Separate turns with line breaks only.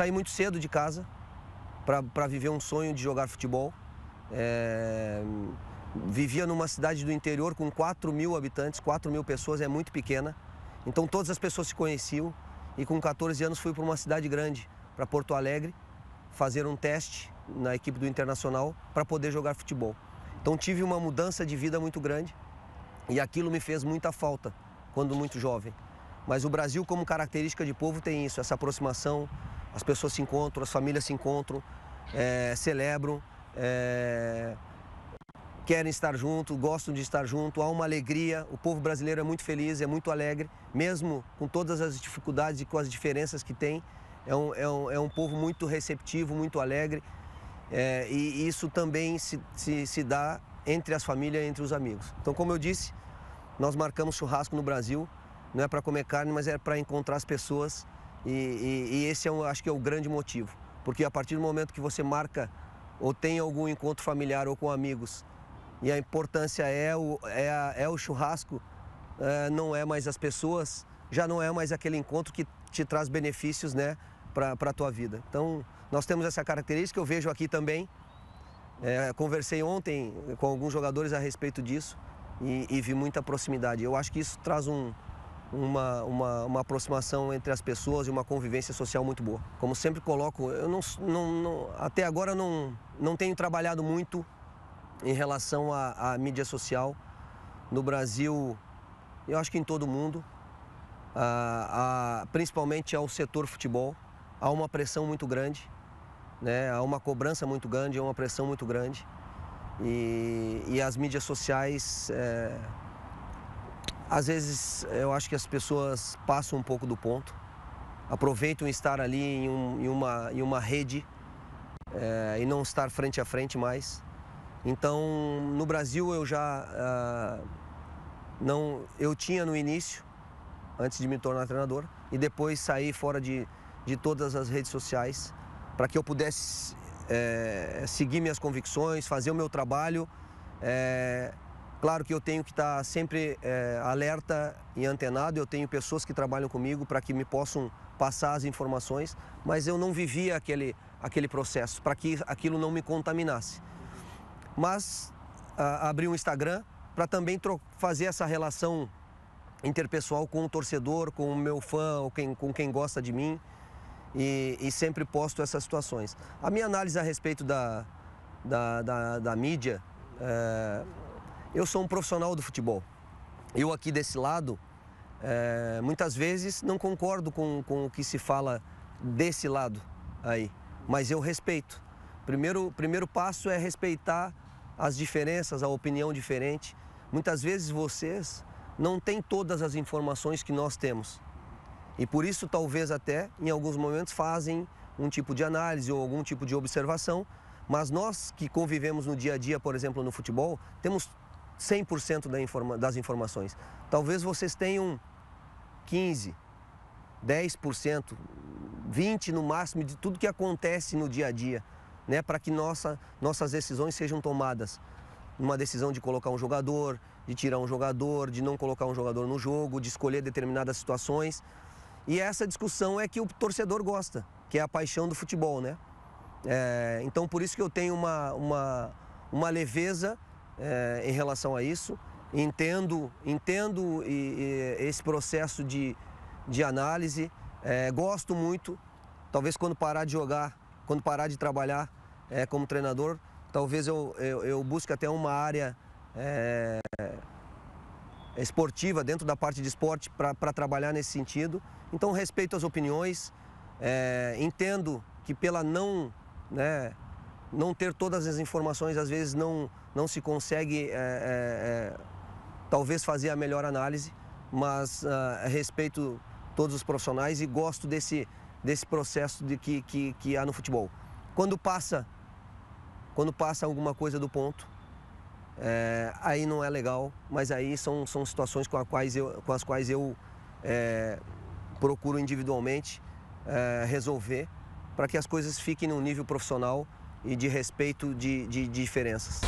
saí muito cedo de casa para viver um sonho de jogar futebol. É, vivia numa cidade do interior com 4 mil habitantes, 4 mil pessoas, é muito pequena. Então todas as pessoas se conheciam e com 14 anos fui para uma cidade grande, para Porto Alegre, fazer um teste na equipe do Internacional para poder jogar futebol. Então tive uma mudança de vida muito grande e aquilo me fez muita falta quando muito jovem. Mas o Brasil, como característica de povo, tem isso, essa aproximação, as pessoas se encontram, as famílias se encontram, é, celebram, é, querem estar junto, gostam de estar junto, há uma alegria. O povo brasileiro é muito feliz, é muito alegre, mesmo com todas as dificuldades e com as diferenças que tem. É um, é um, é um povo muito receptivo, muito alegre. É, e isso também se, se, se dá entre as famílias, entre os amigos. Então, como eu disse, nós marcamos churrasco no Brasil, não é para comer carne, mas é para encontrar as pessoas e, e, e esse é um, acho que é o grande motivo, porque a partir do momento que você marca ou tem algum encontro familiar ou com amigos e a importância é o, é, a, é o churrasco, é, não é mais as pessoas, já não é mais aquele encontro que te traz benefícios né, para a tua vida. Então, nós temos essa característica, eu vejo aqui também. É, conversei ontem com alguns jogadores a respeito disso e, e vi muita proximidade. Eu acho que isso traz um, uma, uma, uma, aproximação entre as pessoas e uma convivência social muito boa. Como sempre coloco, eu não, não, não até agora não, não tenho trabalhado muito em relação à, à mídia social no Brasil, eu acho que em todo o mundo, a, a, principalmente ao setor futebol, há uma pressão muito grande, né? há uma cobrança muito grande, há uma pressão muito grande. E, e as mídias sociais é, às vezes eu acho que as pessoas passam um pouco do ponto, aproveitam estar ali em, um, em uma, em uma rede é, e não estar frente a frente mais. Então, no Brasil eu já ah, não, eu tinha no início, antes de me tornar treinador, e depois saí fora de, de todas as redes sociais para que eu pudesse é, seguir minhas convicções, fazer o meu trabalho. É, Claro que eu tenho que estar sempre é, alerta e antenado, eu tenho pessoas que trabalham comigo para que me possam passar as informações, mas eu não vivia aquele, aquele processo, para que aquilo não me contaminasse. Mas a, abri um Instagram para também fazer essa relação interpessoal com o torcedor, com o meu fã, ou quem, com quem gosta de mim, e, e sempre posto essas situações. A minha análise a respeito da, da, da, da mídia. É, eu sou um profissional do futebol. Eu aqui desse lado, é, muitas vezes não concordo com, com o que se fala desse lado aí, mas eu respeito. Primeiro, primeiro passo é respeitar as diferenças, a opinião diferente. Muitas vezes vocês não têm todas as informações que nós temos. E por isso, talvez até, em alguns momentos, fazem um tipo de análise ou algum tipo de observação, mas nós que convivemos no dia a dia, por exemplo, no futebol, temos 100% da informa das informações. Talvez vocês tenham 15, 10%, 20% no máximo de tudo que acontece no dia a dia, né? para que nossa, nossas decisões sejam tomadas. Uma decisão de colocar um jogador, de tirar um jogador, de não colocar um jogador no jogo, de escolher determinadas situações. E essa discussão é que o torcedor gosta, que é a paixão do futebol, né? É, então por isso que eu tenho uma, uma, uma leveza é, em relação a isso. Entendo, entendo e, e esse processo de, de análise, é, gosto muito. Talvez quando parar de jogar, quando parar de trabalhar é, como treinador, talvez eu, eu, eu, busque até uma área esportiva dentro da parte de esporte para trabalhar nesse sentido. Então respeito as opiniões, entendo que pela não né, não ter todas as informações, às vezes não, não se consegue, é, é, talvez, fazer a melhor análise, mas ah, respeito todos os profissionais e gosto desse, desse processo de que, que, que há no futebol. Quando passa, quando passa alguma coisa do ponto, é, aí não é legal, mas aí são, são situações com, a quais eu, com as quais eu é, procuro individualmente é, resolver para que as coisas fiquem num nível profissional e de respeito de, de, de diferenças.